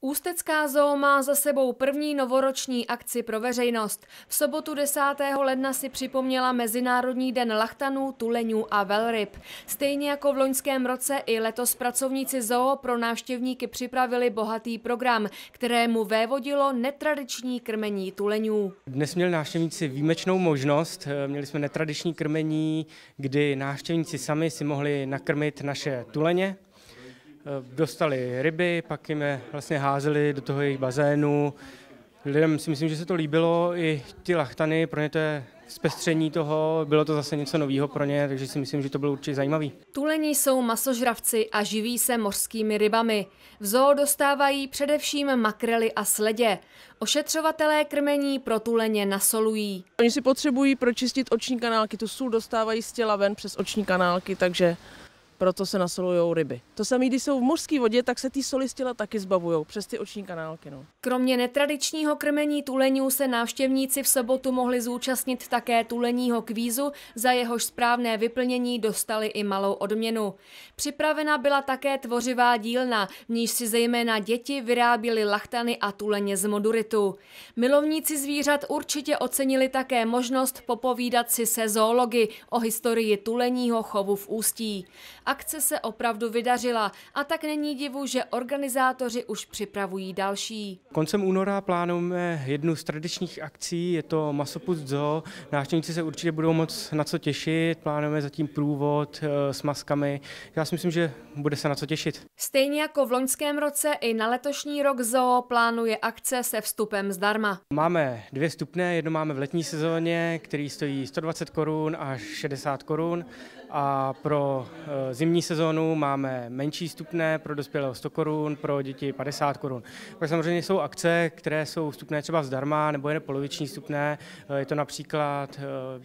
Ústecká zoo má za sebou první novoroční akci pro veřejnost. V sobotu 10. ledna si připomněla Mezinárodní den lachtanů, tuleňů a velryb. Stejně jako v loňském roce i letos pracovníci zoo pro návštěvníky připravili bohatý program, kterému vévodilo netradiční krmení tuleňů. Dnes měli návštěvníci výjimečnou možnost. Eh, měli jsme netradiční krmení, kdy návštěvníci sami si mohli nakrmit naše tuleně Eh, dostali ryby, pak jim je eh, vlastně házeli do toho jejich bazénu. Lidem si myslím, že se to líbilo, i ty lachtany, pro ně to je zpestření toho, bylo to zase něco nového pro ně, takže si myslím, že to bylo určitě zajímavý. Tulení jsou masožravci a živí se mořskými rybami. V zoo dostávají především makrely a sledě. Ošetřovatelé krmení pro tuleně nasolují. Oni si potřebují pročistit oční kanálky, tu sůl dostávají z těla ven přes oční kanálky, takže proto se nasolujou ryby. To samé, když jsou v mořské vodě, tak se ty soli z těla taky zbavují přes ty oční kanálky. No. Kromě netradičního krmení tuleňů se návštěvníci v sobotu mohli zúčastnit také tuleního kvízu, za jehož správné vyplnění dostali i malou odměnu. Připravena byla také tvořivá dílna, v níž si zejména děti vyráběly lachtany a tuleně z moduritu. Milovníci zvířat určitě ocenili také možnost popovídat si se zoology o historii tuleního chovu v Ústí. Akce se opravdu vydařila a tak není divu, že organizátoři už připravují další. Koncem února plánujeme jednu z tradičních akcí, je to Masopust Zoo. Návštěvníci se určitě budou moc na co těšit, plánujeme zatím průvod eh, s maskami. Já si myslím, že bude se na co těšit. Stejně jako v loňském roce i na letošní rok zoo plánuje akce se vstupem zdarma. Máme dvě stupné, jedno máme v letní sezóně, který stojí 120 korun až 60 korun a pro eh, zimní sezónu máme menší stupné, pro dospělého 100 korun, pro děti 50 korun. Pak samozřejmě jsou akce, které jsou stupné třeba zdarma nebo jen poloviční stupné. Eh, je to například eh,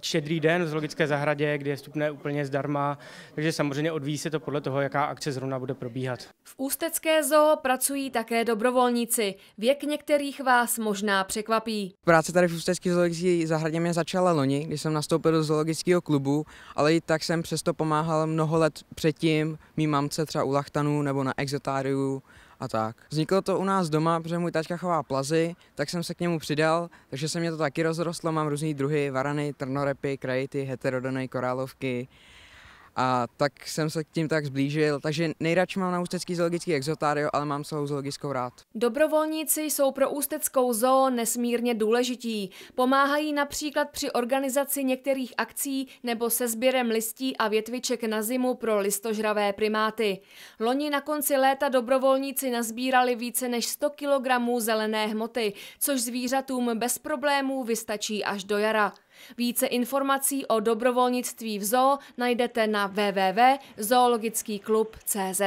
Šedrý den v zoologické zahradě, kde je vstupné úplně zdarma, takže samozřejmě odvíjí se to podle toho, jaká akce zrovna bude probíhat. V Ústecké zoo pracují také dobrovolníci. Věk některých vás možná překvapí. Práce tady v Ústecké zoologické zahradě mě začala loni, když jsem nastoupil do zoologického klubu, ale i tak jsem přesto pomáhal mnoho let předtím mým mamce třeba u lachtanu nebo na exotáriu a tak. Vzniklo to u nás doma, protože můj taťka chová plazy, tak jsem se k němu přidal, takže se mě to taky rozrostlo, mám různý druhy, varany, trnorepy, krajity, heterodony, korálovky, a tak jsem se k tím tak zblížil, takže nejradši mám na Ústecký zoologický exotário, ale mám celou zoologickou rád. Dobrovolníci jsou pro Ústeckou zoo nesmírně důležití. Pomáhají například při organizaci některých akcí nebo se sběrem listí a větviček na zimu pro listožravé primáty. Loni na konci léta dobrovolníci nazbírali více než 100 kg zelené hmoty, což zvířatům bez problémů vystačí až do jara. Více informací o dobrovolnictví v zoo najdete na www.zoologickýklub.cz.